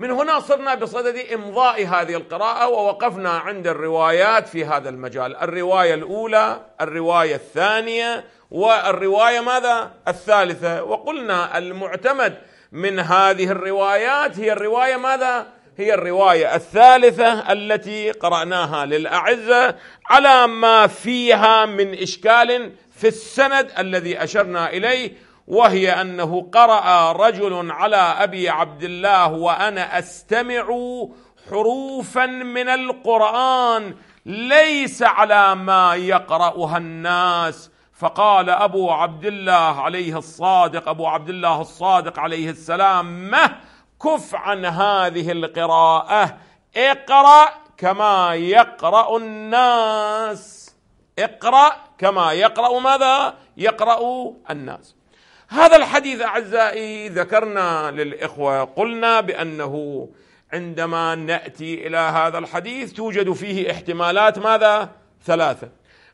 من هنا صرنا بصدد إمضاء هذه القراءة ووقفنا عند الروايات في هذا المجال الرواية الأولى الرواية الثانية والرواية ماذا؟ الثالثة وقلنا المعتمد من هذه الروايات هي الرواية ماذا؟ هي الرواية الثالثة التي قرأناها للأعزة على ما فيها من إشكال في السند الذي أشرنا إليه وهي انه قرأ رجل على ابي عبد الله وانا استمع حروفا من القرآن ليس على ما يقرأها الناس فقال ابو عبد الله عليه الصادق ابو عبد الله الصادق عليه السلام مه كف عن هذه القراءه اقرا كما يقرا الناس اقرا كما يقرا ماذا يقرا الناس هذا الحديث اعزائي ذكرنا للاخوه قلنا بانه عندما ناتي الى هذا الحديث توجد فيه احتمالات ماذا؟ ثلاثه.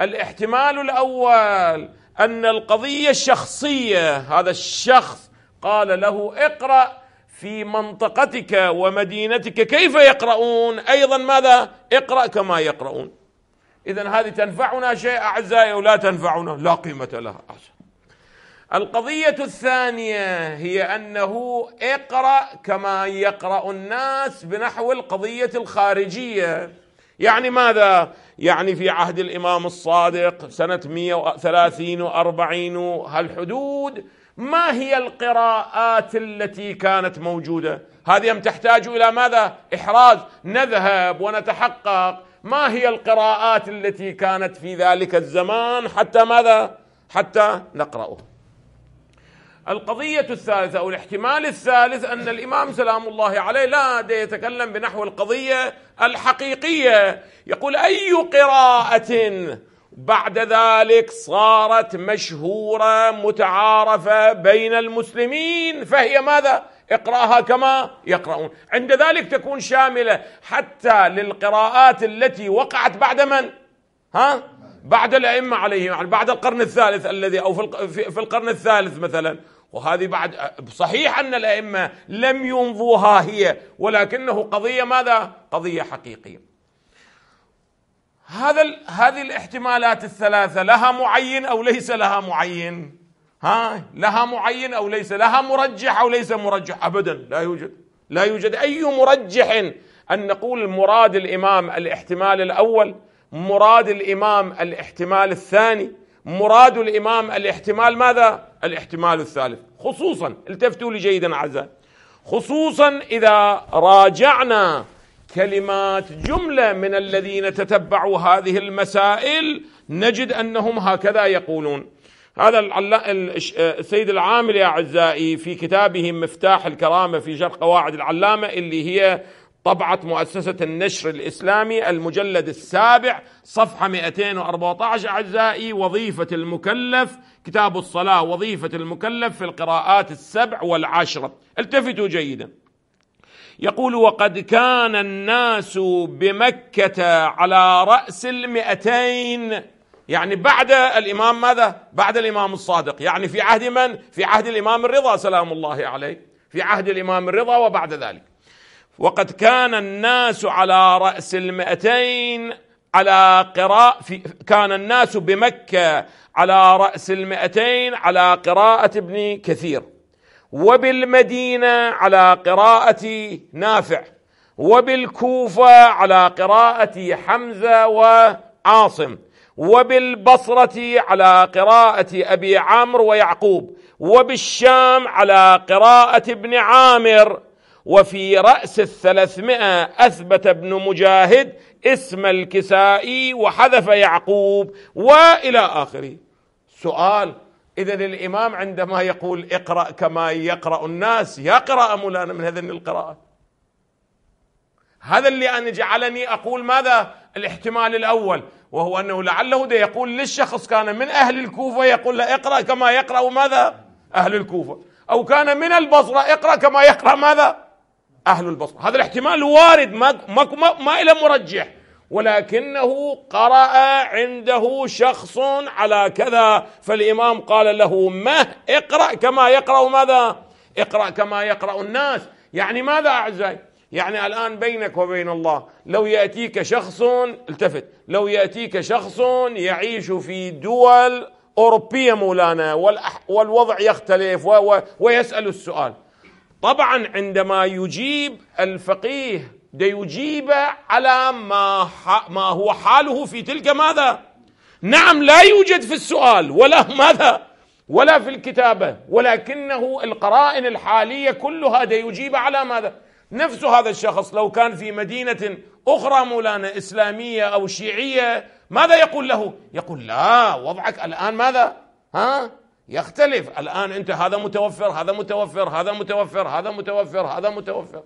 الاحتمال الاول ان القضيه الشخصيه هذا الشخص قال له اقرا في منطقتك ومدينتك كيف يقرؤون؟ ايضا ماذا؟ اقرا كما يقرؤون. اذا هذه تنفعنا شيء اعزائي ولا تنفعنا لا قيمه لها. أحسن. القضية الثانية هي أنه اقرأ كما يقرأ الناس بنحو القضية الخارجية يعني ماذا؟ يعني في عهد الإمام الصادق سنة 130 و40 هالحدود ما هي القراءات التي كانت موجودة؟ هذه تحتاج إلى ماذا؟ إحراز نذهب ونتحقق ما هي القراءات التي كانت في ذلك الزمان حتى ماذا؟ حتى نقرأه القضية الثالثة أو الاحتمال الثالث أن الإمام سلام الله عليه لا يتكلم بنحو القضية الحقيقية يقول أي قراءة بعد ذلك صارت مشهورة متعارفة بين المسلمين فهي ماذا؟ اقرأها كما يقرؤون عند ذلك تكون شاملة حتى للقراءات التي وقعت بعد من؟ ها؟ بعد الأئمة عليهم يعني بعد القرن الثالث الذي أو في القرن الثالث مثلا وهذه بعد صحيح أن الأئمة لم يمضوها هي ولكنه قضية ماذا؟ قضية حقيقية هذا هذه الاحتمالات الثلاثة لها معين أو ليس لها معين ها لها معين أو ليس لها مرجح أو ليس مرجح أبدا لا يوجد لا يوجد أي مرجح أن نقول مراد الإمام الاحتمال الأول مراد الامام الاحتمال الثاني مراد الامام الاحتمال ماذا؟ الاحتمال الثالث خصوصا التفتوا لي جيدا اعزائي خصوصا اذا راجعنا كلمات جمله من الذين تتبعوا هذه المسائل نجد انهم هكذا يقولون هذا السيد العامل يا اعزائي في كتابه مفتاح الكرامه في شرح قواعد العلامه اللي هي طبعه مؤسسة النشر الإسلامي المجلد السابع صفحة 214 أعزائي وظيفة المكلف كتاب الصلاة وظيفة المكلف في القراءات السبع والعشرة التفتوا جيدا يقول وقد كان الناس بمكة على رأس المئتين يعني بعد الإمام ماذا؟ بعد الإمام الصادق يعني في عهد من؟ في عهد الإمام الرضا سلام الله عليه في عهد الإمام الرضا وبعد ذلك وقد كان الناس على رأس المئتين على قراءة في كان الناس بمكة على رأس المئتين على قراءة ابن كثير وبالمدينة على قراءة نافع وبالكوفة على قراءة حمزة وعاصم وبالبصرة على قراءة أبي عمرو ويعقوب وبالشام على قراءة ابن عامر وفي رأس الثلاثمائة أثبت ابن مجاهد اسم الكسائي وحذف يعقوب وإلى آخره سؤال إذا الإمام عندما يقول اقرأ كما يقرأ الناس يقرأ مولانا من هذه القراءات هذا اللي أنا جعلني أقول ماذا الاحتمال الأول وهو أنه لعله ده يقول للشخص كان من أهل الكوفة يقول له اقرأ كما يقرأ ماذا أهل الكوفة أو كان من البصرة اقرأ كما يقرأ ماذا أهل البصرة هذا الاحتمال وارد ما, ما, ما, ما إلى مرجح ولكنه قرأ عنده شخص على كذا فالإمام قال له مه اقرأ كما يقرأ ماذا اقرأ كما يقرأ الناس يعني ماذا أعزائي يعني الآن بينك وبين الله لو يأتيك شخص التفت لو يأتيك شخص يعيش في دول أوروبية مولانا والوضع يختلف ويسأل السؤال طبعا عندما يجيب الفقيه ده يجيب على ما, ما هو حاله في تلك ماذا نعم لا يوجد في السؤال ولا ماذا ولا في الكتابة ولكنه القرائن الحالية كلها ده يجيب على ماذا نفس هذا الشخص لو كان في مدينة أخرى مولانا إسلامية أو شيعية ماذا يقول له يقول لا وضعك الآن ماذا ها يختلف الآن أنت هذا متوفر هذا متوفر هذا متوفر هذا متوفر هذا متوفر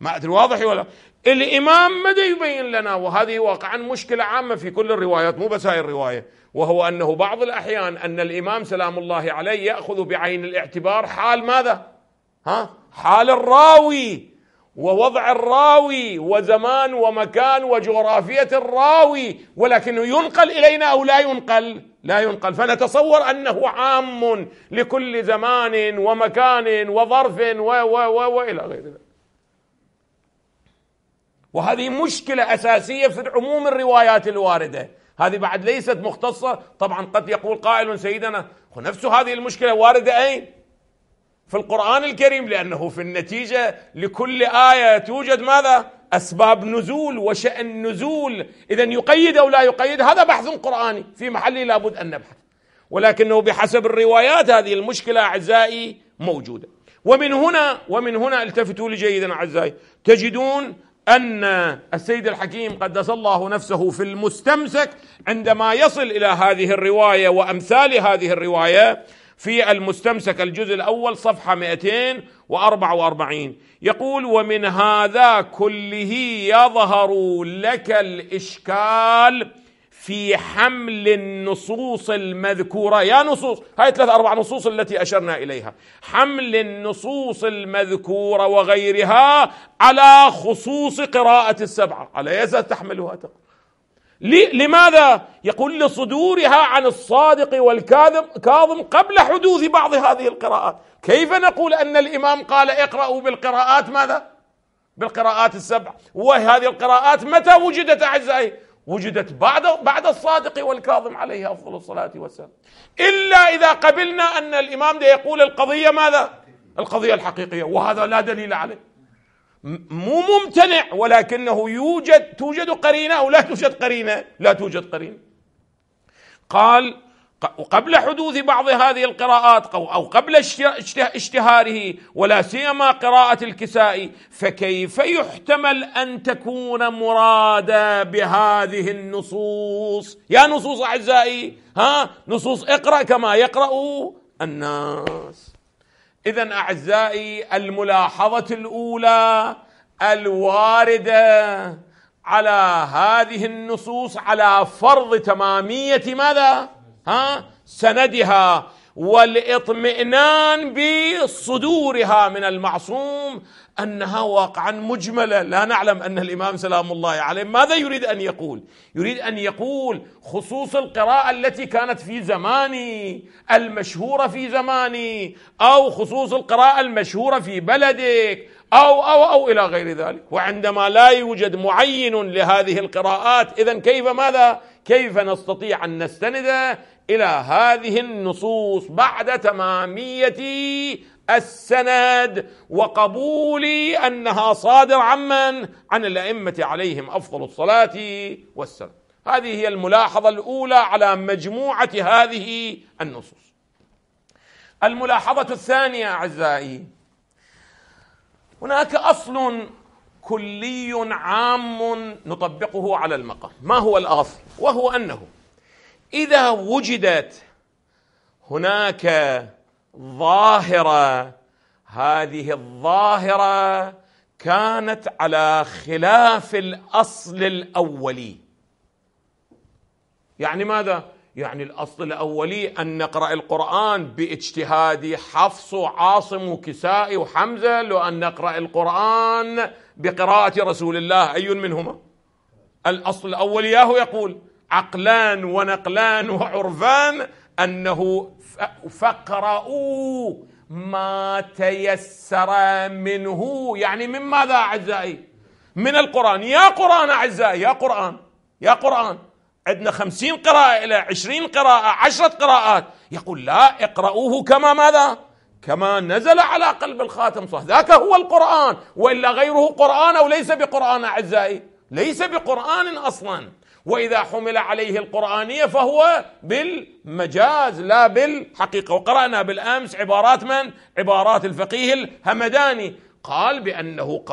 ما أدري واضح ولا الإمام ماذا يبين لنا وهذه واقعا مشكلة عامة في كل الروايات مو بس هاي الرواية وهو أنه بعض الأحيان أن الإمام سلام الله عليه يأخذ بعين الاعتبار حال ماذا ها حال الراوي ووضع الراوي وزمان ومكان وجغرافية الراوي ولكنه ينقل إلينا أو لا ينقل لا ينقل فنتصور أنه عام لكل زمان ومكان وظرف و و و وإلى غير ذلك وهذه مشكلة أساسية في عموم الروايات الواردة هذه بعد ليست مختصة طبعا قد يقول قائل سيدنا نفس هذه المشكلة واردة أين؟ في القرآن الكريم لأنه في النتيجة لكل آية توجد ماذا؟ أسباب نزول وشأن نزول إذا يقيد أو لا يقيد هذا بحث قرآني في محله لابد أن نبحث ولكنه بحسب الروايات هذه المشكلة أعزائي موجودة ومن هنا ومن هنا التفتوا لي جيدا أعزائي تجدون أن السيد الحكيم قدس الله نفسه في المستمسك عندما يصل إلى هذه الرواية وأمثال هذه الرواية في المستمسك الجزء الأول صفحة 244 يقول ومن هذا كله يظهر لك الإشكال في حمل النصوص المذكورة يا نصوص هاي ثلاث أربع نصوص التي أشرنا إليها حمل النصوص المذكورة وغيرها على خصوص قراءة السبعة على يزال تحملها تقرأ لماذا يقول لصدورها عن الصادق والكاظم قبل حدوث بعض هذه القراءات كيف نقول أن الإمام قال اقرأوا بالقراءات ماذا بالقراءات السبع وهذه القراءات متى وجدت أعزائي وجدت بعد بعد الصادق والكاظم عليه افضل الصلاه والسلام الا اذا قبلنا ان الامام ده يقول القضيه ماذا القضيه الحقيقيه وهذا لا دليل عليه مو ممتنع ولكنه يوجد توجد قرينة أو لا توجد قرينة لا توجد قرينة قال وقبل حدوث بعض هذه القراءات أو قبل اشتهاره ولا سيما قراءة الكسائي فكيف يحتمل أن تكون مرادا بهذه النصوص يا نصوص أعزائي ها نصوص اقرأ كما يقرأ الناس اذا اعزائي الملاحظه الاولى الوارده على هذه النصوص على فرض تماميه ماذا؟ ها؟ سندها والاطمئنان بصدورها من المعصوم انها واقعا مجمله لا نعلم ان الامام سلام الله عليه ماذا يريد ان يقول يريد ان يقول خصوص القراءه التي كانت في زماني المشهوره في زماني او خصوص القراءه المشهوره في بلدك او او او الى غير ذلك وعندما لا يوجد معين لهذه القراءات اذا كيف ماذا كيف نستطيع ان نستند إلى هذه النصوص بعد تمامية السند وقبول أنها صادر عن من؟ عن الأئمة عليهم أفضل الصلاة والسلام هذه هي الملاحظة الأولى على مجموعة هذه النصوص الملاحظة الثانية أعزائي هناك أصل كلي عام نطبقه على المقام ما هو الأصل وهو أنه اذا وجدت هناك ظاهره هذه الظاهره كانت على خلاف الاصل الاولي يعني ماذا يعني الاصل الاولي ان نقرا القران باجتهاد حفص وعاصم وكسائي وحمزه لو ان نقرا القران بقراءه رسول الله اي منهما الاصل الاولي ياهو يقول عقلان ونقلان وعرفان انه فقرأوا ما تيسر منه يعني من ماذا اعزائي؟ من القران يا قران اعزائي يا قران يا قران عندنا خمسين قراءة إلى عشرين قراءة عشرة قراءات يقول لا اقرأوه كما ماذا كما نزل على قلب الخاتم صح ذاك هو القرآن وإلا غيره قرآن أو ليس بقرآن أعزائي ليس بقرآن أصلا واذا حمل عليه القرانيه فهو بالمجاز لا بالحقيقه وقرانا بالامس عبارات من؟ عبارات الفقيه الهمداني قال بانه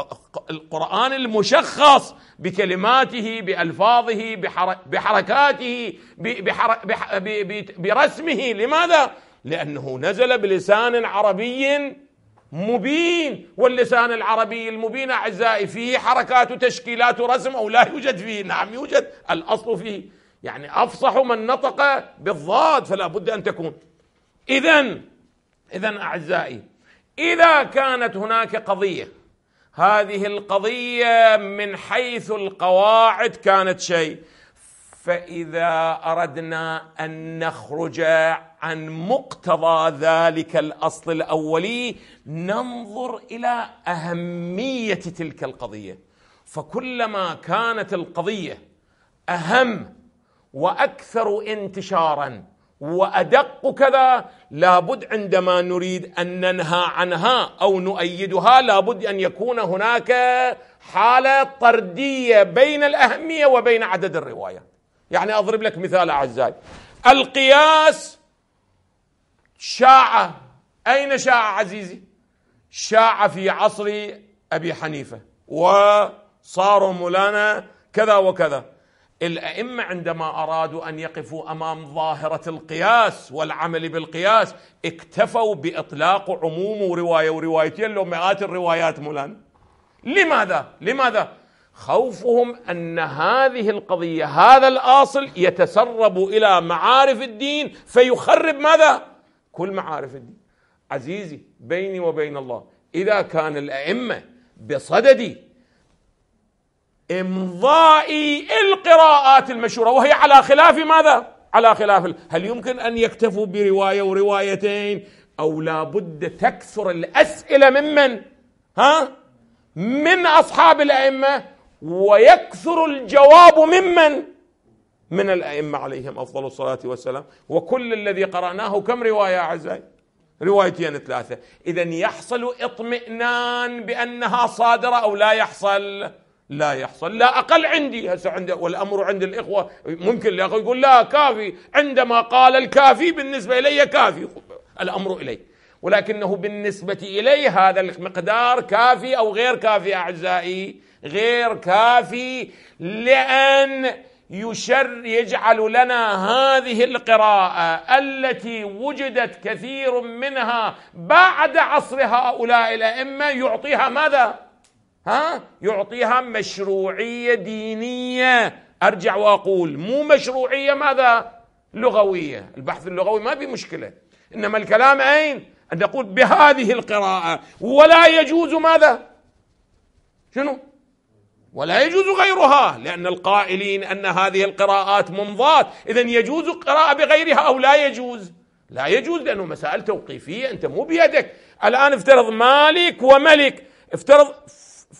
القران المشخص بكلماته بالفاظه بحركاته برسمه لماذا؟ لانه نزل بلسان عربي مبين واللسان العربي المبين أعزائي فيه حركات وتشكيلات ورسم أو لا يوجد فيه نعم يوجد الأصل فيه يعني أفصح من نطق بالضاد فلا بد أن تكون إذا إذا أعزائي إذا كانت هناك قضية هذه القضية من حيث القواعد كانت شيء فإذا أردنا أن نخرج عن مقتضى ذلك الاصل الاولي ننظر الى اهميه تلك القضيه فكلما كانت القضيه اهم واكثر انتشارا وادق كذا لابد عندما نريد ان ننهى عنها او نؤيدها لابد ان يكون هناك حاله طرديه بين الاهميه وبين عدد الروايه يعني اضرب لك مثال اعزائي القياس شاع أين شاع عزيزي شاع في عصر أبي حنيفة وصاروا مولانا كذا وكذا الأئمة عندما أرادوا أن يقفوا أمام ظاهرة القياس والعمل بالقياس اكتفوا بإطلاق عموم رواية وروايتين لو مئات الروايات مولانا لماذا؟ لماذا؟ خوفهم أن هذه القضية هذا الآصل يتسرب إلى معارف الدين فيخرب ماذا؟ كل معارف الدين عزيزي بيني وبين الله إذا كان الأئمة بصدد إمضاء القراءات المشهورة وهي على خلاف ماذا؟ على خلاف هل يمكن أن يكتفوا برواية وروايتين أو لابد تكثر الأسئلة ممن؟ ها؟ من أصحاب الأئمة ويكثر الجواب ممن؟ من الأئمة عليهم أفضل الصلاة والسلام وكل الذي قرأناه كم رواية أعزائي روايتين ثلاثة إذا يحصل اطمئنان بأنها صادرة أو لا يحصل لا يحصل لا أقل عندي هسه عند والأمر عند الإخوة ممكن الأخوة يقول لا كافي عندما قال الكافي بالنسبة إلي كافي الأمر إلي ولكنه بالنسبة إلي هذا المقدار كافي أو غير كافي أعزائي غير كافي لأن يشر يجعل لنا هذه القراءة التي وجدت كثير منها بعد عصر هؤلاء الأئمة يعطيها ماذا؟ ها؟ يعطيها مشروعية دينية أرجع وأقول مو مشروعية ماذا؟ لغوية البحث اللغوي ما في مشكلة إنما الكلام أين؟ أن نقول بهذه القراءة ولا يجوز ماذا؟ شنو؟ ولا يجوز غيرها لأن القائلين أن هذه القراءات ممضات إذا يجوز القراءة بغيرها أو لا يجوز لا يجوز لأنه مسائل توقيفية أنت مو بيدك الآن افترض مالك وملك افترض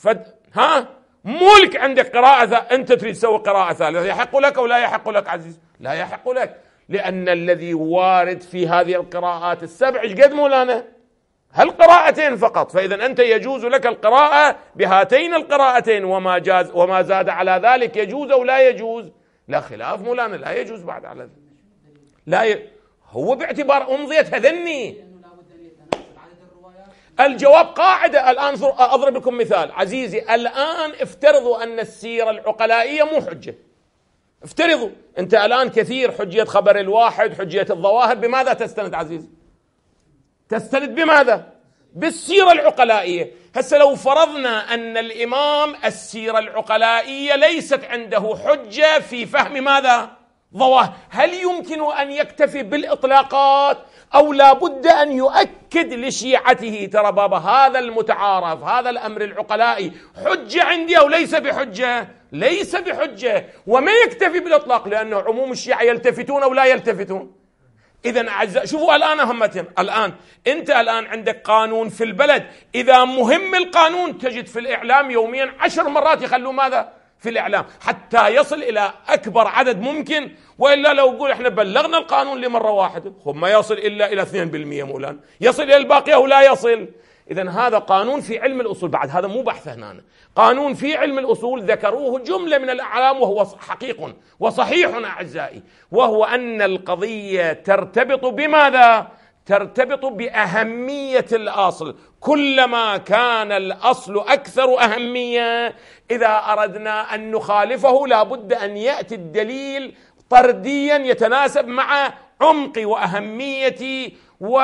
فد ها ملك عندك قراءة أنت تريد تسوي قراءة ثالثة يحق لك أو لا يحق لك عزيز لا يحق لك لأن الذي وارد في هذه القراءات السبع ايش قد مولانا؟ هل قراءتين فقط فإذا أنت يجوز لك القراءة بهاتين القراءتين وما, جاز وما زاد على ذلك يجوز أو لا يجوز لا خلاف مولانا لا يجوز بعد على ذلك لا ي... هو باعتبار أمضية هذني الجواب قاعدة الآن أضرب لكم مثال عزيزي الآن افترضوا أن السيرة العقلائية مو حجة افترضوا أنت الآن كثير حجية خبر الواحد حجية الظواهر بماذا تستند عزيزي تستند بماذا؟ بالسيرة العقلائية هسه لو فرضنا أن الإمام السيرة العقلائية ليست عنده حجة في فهم ماذا؟ ظواهر هل يمكن أن يكتفي بالإطلاقات أو لا بد أن يؤكد لشيعته ترى بابا هذا المتعارف هذا الأمر العقلائي حجة عندي أو ليس بحجة ليس بحجة وما يكتفي بالإطلاق لأنه عموم الشيعة يلتفتون أو لا يلتفتون اذا اعزائي شوفوا الان اهمتهم الان انت الان عندك قانون في البلد اذا مهم القانون تجد في الاعلام يوميا عشر مرات يخلوا ماذا في الاعلام حتى يصل الى اكبر عدد ممكن والا لو نقول احنا بلغنا القانون لمره واحده هم ما يصل الا الى 2% مولان يصل الى الباقي او لا يصل إذا هذا قانون في علم الأصول بعد هذا مو بحث هنا قانون في علم الأصول ذكروه جملة من الأعلام وهو حقيق وصحيح أعزائي وهو أن القضية ترتبط بماذا؟ ترتبط بأهمية الأصل كلما كان الأصل أكثر أهمية إذا أردنا أن نخالفه لابد أن يأتي الدليل طرديا يتناسب مع عمق وأهمية و...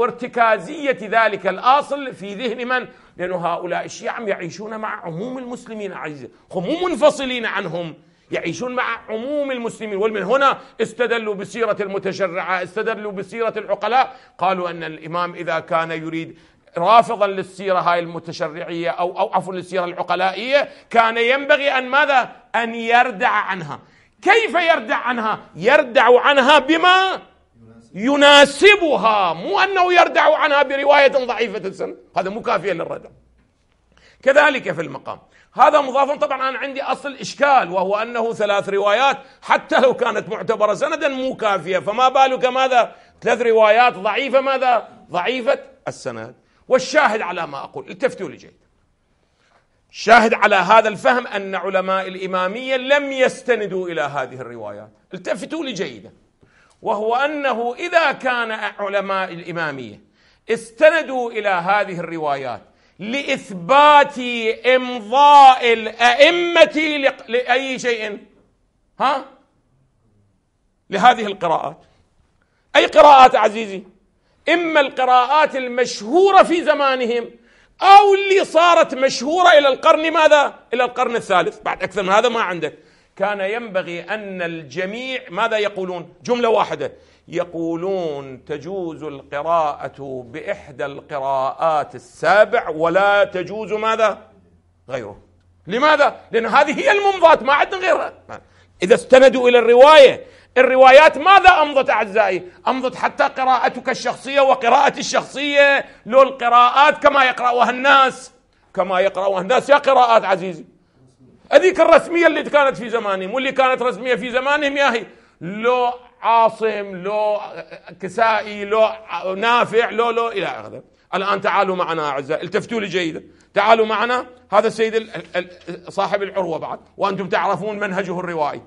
وارتكازية ذلك الأصل في ذهن من؟ لأن هؤلاء الشيعة يعيشون مع عموم المسلمين عزيزي هم منفصلين عنهم يعيشون مع عموم المسلمين ومن هنا استدلوا بسيرة المتشرعة استدلوا بسيرة العقلاء قالوا أن الإمام إذا كان يريد رافضا للسيرة هاي المتشرعية أو أو عفوا للسيرة العقلائية كان ينبغي أن ماذا؟ أن يردع عنها كيف يردع عنها؟ يردع عنها بما يناسبها مو أنه يردع عنها برواية ضعيفة السند هذا مو كافية للردع كذلك في المقام هذا مضاف طبعا أنا عندي أصل إشكال وهو أنه ثلاث روايات حتى لو كانت معتبرة سندا مو كافية فما بالك ماذا ثلاث روايات ضعيفة ماذا ضعيفة السند والشاهد على ما أقول التفتوا لي جيد شاهد على هذا الفهم أن علماء الإمامية لم يستندوا إلى هذه الروايات التفتوا لي جيدا وهو انه اذا كان علماء الاماميه استندوا الى هذه الروايات لاثبات امضاء الائمه لاي شيء ها لهذه القراءات اي قراءات عزيزي اما القراءات المشهوره في زمانهم او اللي صارت مشهوره الى القرن ماذا الى القرن الثالث بعد اكثر من هذا ما عندك كان ينبغي أن الجميع ماذا يقولون جملة واحدة يقولون تجوز القراءة بإحدى القراءات السابع ولا تجوز ماذا غيره لماذا لأن هذه هي الممضات ما عندنا غيرها إذا استندوا إلى الرواية الروايات ماذا أمضت أعزائي أمضت حتى قراءتك الشخصية وقراءة الشخصية للقراءات كما يقرأها الناس كما يقرأها الناس يا قراءات عزيزي هذيك الرسميه اللي كانت في زمانهم واللي كانت رسميه في زمانهم يا هي لو عاصم لو كسائي لو نافع لو لو الى اخره الان تعالوا معنا اعزائي التفتوا لي جيدا تعالوا معنا هذا السيد صاحب العروه بعد وانتم تعرفون منهجه الروائي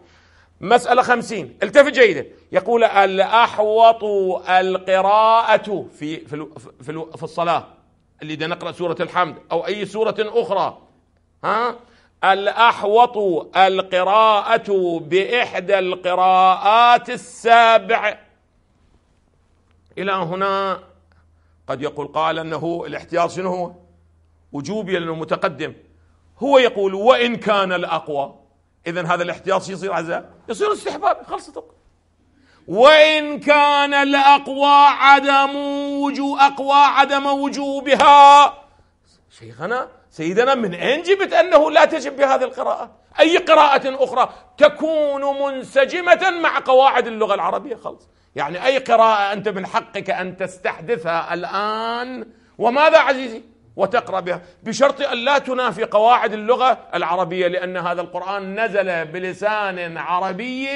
مسألة خمسين التفت جيدا يقول الأحوط القراءة في في في, في الصلاة اللي نقرأ سورة الحمد أو أي سورة أخرى ها الأحوط القراءة بإحدى القراءات السابع إلى هنا قد يقول قال أنه الاحتياط شنو هو وجوبي لأنه متقدم هو يقول وإن كان الأقوى إذا هذا الاحتياط يصير عزاء يصير استحباب خلصت وإن كان الأقوى عدم وجو أقوى عدم وجوبها شيخنا سيدنا من أين جبت أنه لا تجب بهذه القراءة أي قراءة أخرى تكون منسجمة مع قواعد اللغة العربية خلص يعني أي قراءة أنت من حقك أن تستحدثها الآن وماذا عزيزي وتقرأ بها بشرط أن لا تنافي قواعد اللغة العربية لأن هذا القرآن نزل بلسان عربي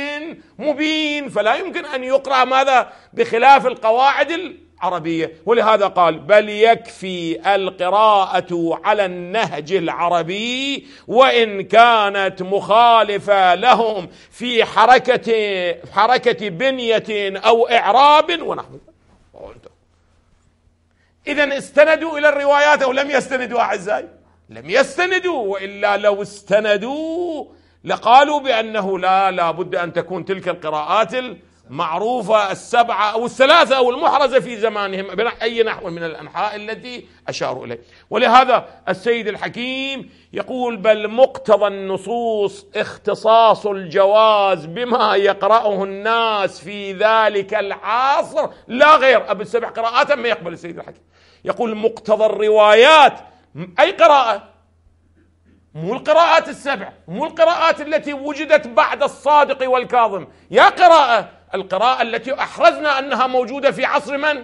مبين فلا يمكن أن يقرأ ماذا بخلاف القواعد العربية ولهذا قال بل يكفي القراءة على النهج العربي وإن كانت مخالفة لهم في حركة حركة بنية أو إعراب ونحو ذلك إذا استندوا إلى الروايات أو لم يستندوا أعزائي لم يستندوا وإلا لو استندوا لقالوا بأنه لا لا بد أن تكون تلك القراءات معروفة السبعة أو الثلاثة أو المحرزة في زمانهم بأي نحو من الأنحاء التي أشاروا إليه ولهذا السيد الحكيم يقول بل مقتضى النصوص اختصاص الجواز بما يقرأه الناس في ذلك العصر لا غير أبو السبع قراءات ما يقبل السيد الحكيم يقول مقتضى الروايات أي قراءة مو القراءات السبع مو القراءات التي وجدت بعد الصادق والكاظم يا قراءة القراءة التي أحرزنا أنها موجودة في عصر من؟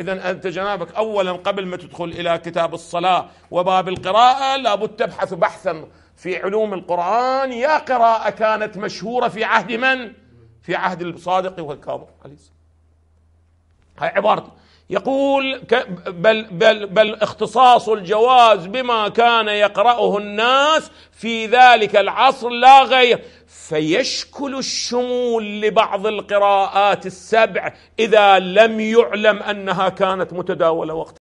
إذا أنت جنابك أولا قبل ما تدخل إلى كتاب الصلاة وباب القراءة لابد تبحث بحثا في علوم القرآن يا قراءة كانت مشهورة في عهد من؟ في عهد الصادق والكاظم عليه هاي عبارته يقول بل, بل, بل اختصاص الجواز بما كان يقرأه الناس في ذلك العصر لا غير فيشكل الشمول لبعض القراءات السبع اذا لم يعلم انها كانت متداوله وقت